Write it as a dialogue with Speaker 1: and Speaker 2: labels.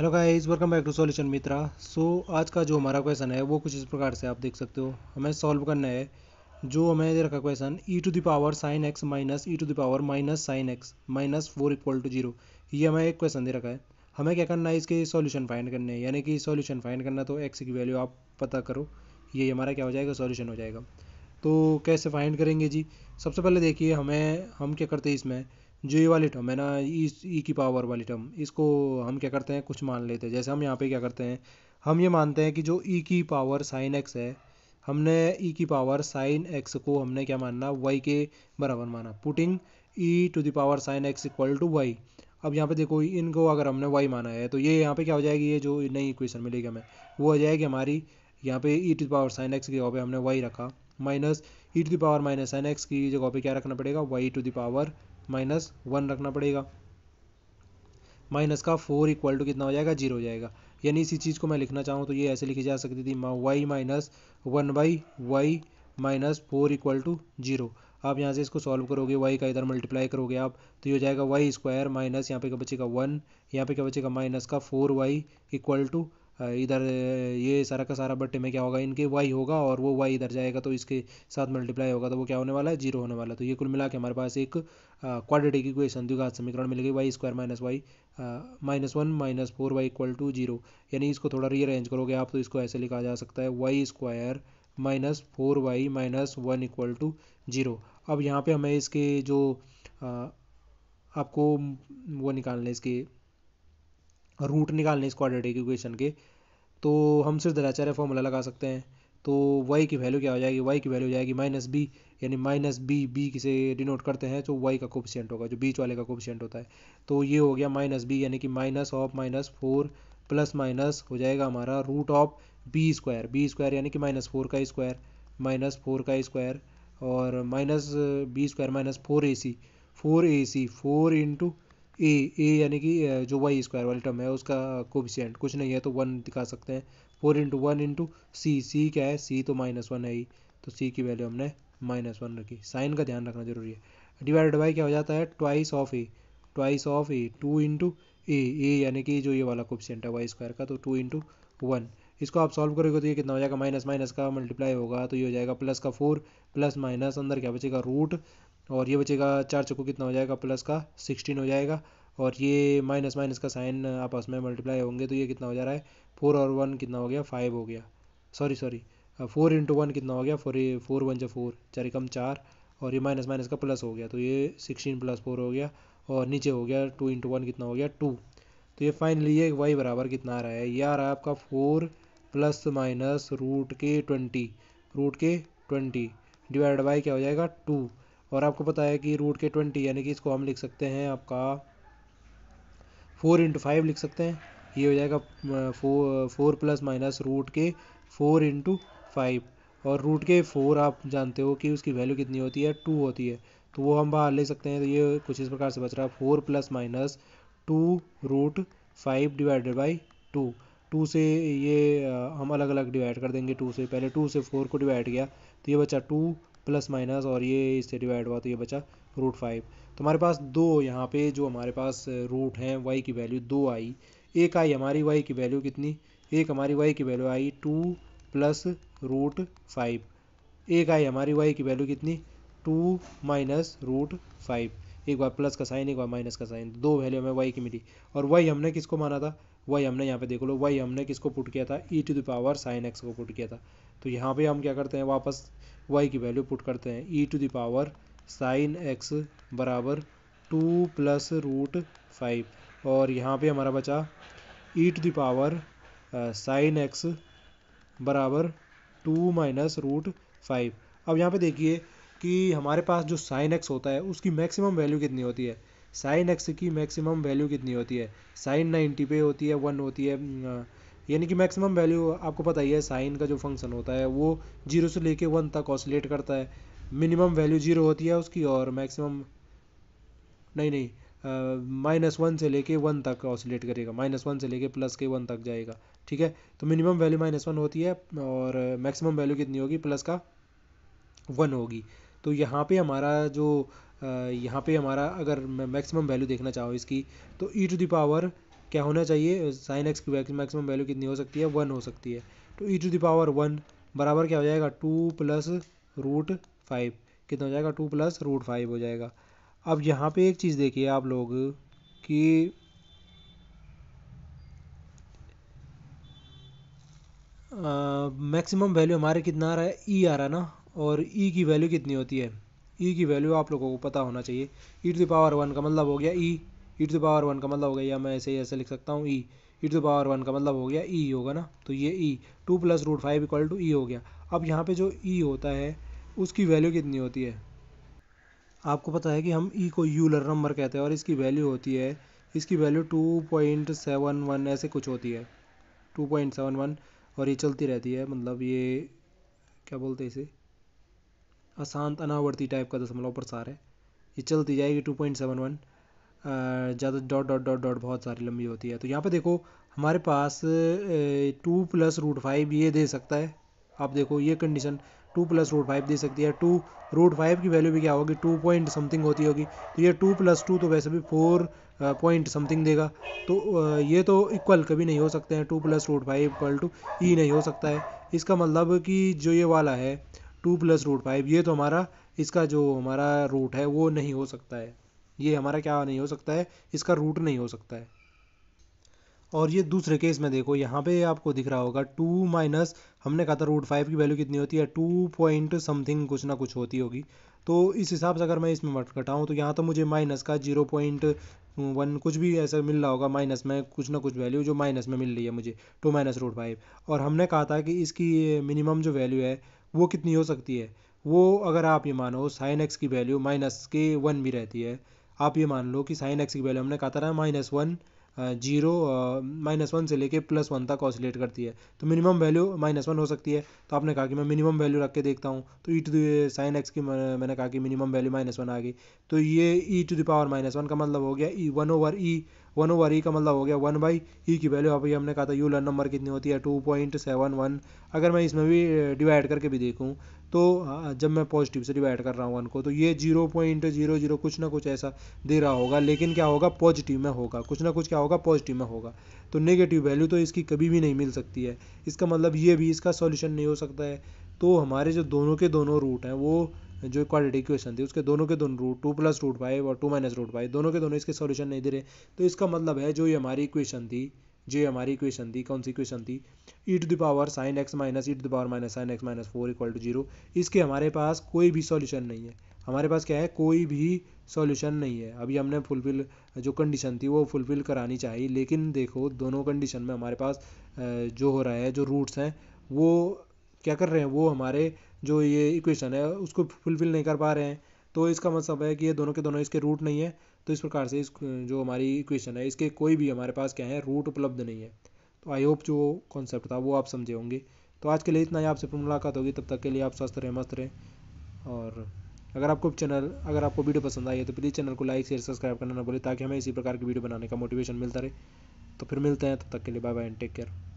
Speaker 1: hello guys welcome back to solution Mitra so आज का जो हमारा क्वेश्चन है वो कुछ इस प्रकार से आप देख सकते हो हमें सॉल्व करना है जो हमें दे रखा question e to the power sine x minus e to the power minus sine x minus four equal to zero ये हमें एक क्वेश्चन दे रखा है हमें क्या करना है इसके सोल्यूशन फाइंड करने हैं यानी कि सोल्यूशन फाइंड करना तो एक्स की वैल्यू आप पता करो ये हमारा क्या हो जाएगा सोल्यूशन हो जाएगा तो कैसे फाइंड करेंगे जी सबसे पहले देखिए हमें हम क्या करते हैं इसमें जो ये वाली टर्म है ना ई e, ई e की पावर वाली टर्म इसको हम क्या करते हैं कुछ मान लेते हैं जैसे हम यहाँ पे क्या करते हैं हम ये मानते हैं कि जो ई e की पावर साइन एक्स है हमने ई की पावर साइन एक्स को हमने क्या मानना वाई के बराबर माना putting e to the power sine x equal to y अब यहाँ पे देखो इनको अगर हमने वाई माना है तो ये यहाँ पे क्या हो जाएगी ये जो नई इक्वेशन मिलेगी हमें वो हो जाएगी हमारी यहाँ पे e to the power sine x की जगह पे हमने वाई रखा minus e to the power minus sine x की जगह पे क्या रखना पड़ेगा y to the power minus one रखना पड़ेगा माइनस का फोर इक्वल टू कितना हो जाएगा जीरो हो जाएगा यानी इसी चीज़ को मैं लिखना चाहूँ तो ये ऐसे लिखी जा सकती थी y minus one by y minus four equal to zero आप यहाँ से इसको सॉल्व करोगे वाई का इधर मल्टीप्लाई करोगे आप तो ये हो जाएगा वाई स्क्वायर माइनस यहाँ पे क्या बचेगा वन यहाँ पे क्या बचेगा माइनस का फोर वाई इक्वल टू इधर ये सारा का सारा बट्टे में क्या होगा इनके वाई होगा और वो वाई इधर जाएगा तो इसके साथ मल्टीप्लाई होगा तो वो क्या होने वाला है जीरो होने वाला है तो ये कुल मिला के हमारे पास एक क्वाड्रेटिक इक्वेशन द्विघात समीकरण मिल गई y square minus y minus one minus four y equal to zero यानी इसको थोड़ा रीअरेंज करोगे आप तो इसको ऐसे लिखा जा सकता है y square minus four y minus one equal to zero अब यहाँ पे हमें इसके जो आ, आपको वो निकालना है इसके रूट निकालने इस क्वाड्रेटिक इक्वेशन के तो हम सिर्फ दराचार्य फॉर्मूला लगा सकते हैं तो वाई की वैल्यू क्या हो जाएगी वाई की वैल्यू हो जाएगी माइनस बी यानी माइनस बी बी किसे डिनोट करते हैं तो वाई का कोपिशेंट होगा जो बीच वाले का कोपिशेंट होता है तो ये हो गया माइनस बी यानी कि minus of minus four plus minus हो जाएगा हमारा root of b square b square यानी कि माइनस फोर का स्क्वायर माइनस फोर का स्क्वायर और minus b square minus four a c four a c four into a a यानी कि जो वाई स्क्वायर वाली टर्म है उसका कोविशियंट कुछ नहीं है तो वन दिखा सकते हैं four into one into c c क्या है सी तो माइनस वन है ही तो सी की वैल्यू हमने माइनस वन रखी साइन का ध्यान रखना जरूरी है डिवाइडेड बाई क्या हो जाता है twice of a twice of a two into a a यानी कि जो ये वाला कोविशियंट है वाई स्क्वायर का तो टू इंटू वन इसको आप सॉल्व करोगे तो ये कितना हो जाएगा माइनस माइनस का मल्टीप्लाई होगा तो ये हो जाएगा प्लस का फोर प्लस माइनस अंदर क्या बचेगा रूट और ये बचेगा चार चक्को कितना हो जाएगा प्लस का सिक्सटीन हो जाएगा और ये माइनस माइनस का साइन आपस में मल्टीप्लाई होंगे तो ये कितना हो जा रहा है फोर और वन कितना हो गया फाइव हो गया sorry sorry four into one कितना हो गया फोर फोर वन जो फोर चार कम चार और ये माइनस माइनस का प्लस हो गया तो ये सिक्सटीन प्लस फोर हो गया और नीचे हो गया टू इंटू वन कितना हो गया टू तो ये फाइनली ये वाई बराबर कितना आ रहा है ये आ रहा है आपका फोर प्लस माइनस रूट के ट्वेंटी रूट के ट्वेंटी डिवाइड बाई क्या हो जाएगा टू और आपको पता है कि रूट के ट्वेंटी यानी कि इसको हम लिख सकते हैं आपका फोर इंटू फाइव लिख सकते हैं ये हो जाएगा four four plus minus root के फोर इंटू फाइव और रूट के फोर आप जानते हो कि उसकी वैल्यू कितनी होती है टू होती है तो वो हम बाहर ले सकते हैं तो ये कुछ इस प्रकार से बच रहा है four plus minus two root five divided by two two से ये हम अलग अलग डिवाइड कर देंगे टू से पहले टू से फोर को डिवाइड किया तो ये बचा टू प्लस माइनस और ये इससे डिवाइड हुआ तो ये बचा रूट फाइव तो हमारे पास दो यहाँ पे जो हमारे पास रूट हैं वाई की वैल्यू दो आई एक आई हमारी वाई की वैल्यू कितनी एक हमारी वाई की वैल्यू आई टू प्लस रूट फाइव एक आई हमारी वाई की वैल्यू कितनी टू माइनस रूट फाइव एक बार प्लस का साइन एक बार माइनस का साइन दो वैल्यू हमें वाई की मिली और वाई हमने किसको माना था वही हमने यहाँ पे देख लो वही हमने किसको पुट किया था e to the power sine x को पुट किया था तो यहाँ पे हम क्या करते हैं वापस वाई की वैल्यू पुट करते हैं e to the power sine x बराबर टू प्लस रूट फाइव और यहाँ पे हमारा बचा e to the power sine x बराबर टू माइनस रूट फाइव अब यहाँ पे देखिए कि हमारे पास जो साइन एक्स होता है उसकी मैक्सिमम वैल्यू कितनी होती है साइन एक्स की मैक्सिमम वैल्यू कितनी होती है साइन नाइन्टी पे होती है वन होती है यानी कि मैक्सिमम वैल्यू आपको पता ही है साइन का जो फंक्शन होता है वो जीरो से लेके वन तक ऑसिलेट करता है मिनिमम वैल्यू जीरो होती है उसकी और मैक्सिमम नहीं नहीं माइनस वन से लेके वन तक ऑसिलेट करेगा माइनस वन से लेके प्लस के वन तक जाएगा ठीक है तो मिनिमम वैल्यू माइनस वन होती है और मैक्सिमम वैल्यू कितनी होगी प्लस का वन होगी तो यहाँ पे हमारा जो यहाँ पे हमारा अगर मैं मैक्सिमम वैल्यू देखना चाहो इसकी तो ई टू दी पावर क्या होना चाहिए साइन एक्स की मैक्सिमम वैल्यू कितनी हो सकती है वन हो सकती है तो e to the power one बराबर क्या हो जाएगा टू प्लस रूट फाइव कितना हो जाएगा टू प्लस रूट फाइव हो जाएगा अब यहाँ पे एक चीज़ देखिए आप लोग कि मैक्सिमम वैल्यू हमारे कितना आ रहा है ई e आ रहा है ना और ई e की वैल्यू कितनी होती है ई e की वैल्यू आप लोगों को पता होना चाहिए e to the power one का मतलब हो गया e e to the power one का मतलब हो गया या मैं ऐसे ही ऐसे लिख सकता हूँ e e to the power one का मतलब हो गया ई e होगा ना तो ये e two plus root five equal to e हो गया अब यहाँ पे जो ई e होता है उसकी वैल्यू कितनी होती है आपको पता है कि हम ई को यूलर नंबर कहते हैं और इसकी वैल्यू होती है इसकी value two point seven one ऐसे कुछ होती है टू पॉइंट सेवन वन और ये चलती रहती है मतलब ये क्या बोलते हैं इसे अशांत अनावर्ती टाइप का दशमलव तो प्रसार है ये चलती जाएगी टू पॉइंट सेवन वन ज़्यादा डॉट डॉट डॉट डॉट बहुत सारी लंबी होती है तो यहाँ पे देखो हमारे पास टू प्लस रूट फाइव ये दे सकता है आप देखो ये condition two plus root five दे सकती है टू रूट फाइव की वैल्यू भी क्या होगी टू पॉइंट समथिंग होती होगी तो ये टू प्लस टू तो वैसे भी फोर पॉइंट समथिंग देगा तो ये तो इक्वल कभी नहीं हो सकते हैं two plus root five equal to e नहीं हो सकता है इसका मतलब कि जो ये वाला है टू प्लस रूट फाइव ये तो हमारा इसका जो हमारा रूट है वो नहीं हो सकता है ये हमारा क्या नहीं हो सकता है इसका रूट नहीं हो सकता है और ये दूसरे केस में देखो यहाँ पे आपको दिख रहा होगा टू माइनस हमने कहा था रूट फाइव की वैल्यू कितनी होती है टू पॉइंट समथिंग कुछ ना कुछ होती होगी तो इस हिसाब से अगर मैं इसमें मट कटाऊँ तो यहाँ तो मुझे माइनस का जीरो पॉइंट वन कुछ भी ऐसा मिल रहा होगा माइनस में कुछ ना कुछ वैल्यू जो माइनस में मिल रही है मुझे टू माइनस रूट फाइव और हमने कहा था कि इसकी मिनिमम जो वैल्यू है वो कितनी हो सकती है वो अगर आप ये मानो साइन एक्स की वैल्यू माइनस के वन भी रहती है आप ये मान लो कि साइन एक्स की वैल्यू हमने कहा था ना minus one zero minus one से लेके प्लस वन तक ऑसिलेट करती है तो मिनिमम वैल्यू माइनस वन हो सकती है तो आपने कहा कि मैं मिनिमम वैल्यू रख के देखता हूँ तो ई टू साइन एक्स की मैंने कहा कि मिनिमम वैल्यू माइनस वन आ गई तो ये e to the power minus one का मतलब हो गया e one over e one over e e का मतलब हो गया वन बाई ई e की वैल्यू अभी हमने कहा था यू लर्न नंबर कितनी होती है टू पॉइंट सेवन वन अगर मैं इसमें भी डिवाइड करके भी देखूँ तो जब मैं पॉजिटिव से डिवाइड कर रहा हूँ वन को तो ये जीरो पॉइंट जीरो जीरो कुछ ना कुछ ऐसा दे रहा होगा लेकिन क्या होगा पॉजिटिव में होगा कुछ ना कुछ क्या होगा पॉजिटिव में होगा तो नेगेटिव वैल्यू तो इसकी कभी भी नहीं मिल सकती है इसका मतलब ये भी इसका सॉल्यूशन नहीं हो सकता है तो हमारे जो दोनों के दोनों रूट हैं वो जो क्वाड्रेटिक इक्वेशन थी उसके दोनों के दोनों root two plus root five और टू माइनस रूट फाइव दोनों के दोनों इसके सोल्यूशन नहीं दे रहे तो इसका मतलब है जो ये हमारी इक्वेशन थी जो हमारी इक्वेशन थी कौन सी इक्वेशन थी e to the power sine x minus e to the power minus sine x minus four equal to zero इसके हमारे पास कोई भी सॉल्यूशन नहीं है हमारे पास क्या है कोई भी सॉल्यूशन नहीं है अभी हमने फुलफिल जो कंडीशन थी वो फुलफिल करानी चाहिए लेकिन देखो दोनों कंडीशन में हमारे पास जो हो रहा है जो रूट्स हैं वो क्या कर रहे हैं वो हमारे जो ये इक्वेशन है उसको फुलफिल नहीं कर पा रहे हैं तो इसका मतलब है कि ये दोनों के दोनों इसके रूट नहीं है तो इस प्रकार से इस जो हमारी इक्वेशन है इसके कोई भी हमारे पास क्या है रूट उपलब्ध नहीं है तो आई होप जो कॉन्सेप्ट था वो आप समझे होंगे तो आज के लिए इतना ही आपसे फिर मुलाकात होगी तब तक के लिए आप स्वस्थ रहें मस्त रहें और अगर आपको चैनल अगर आपको वीडियो पसंद आई है तो प्लीज़ चैनल को लाइक शेयर सब्सक्राइब करना ना भूलें ताकि हमें इसी प्रकार की वीडियो बनाने का मोटिवेशन मिलता रहे तो फिर मिलते हैं तब तक के लिए bye bye and take care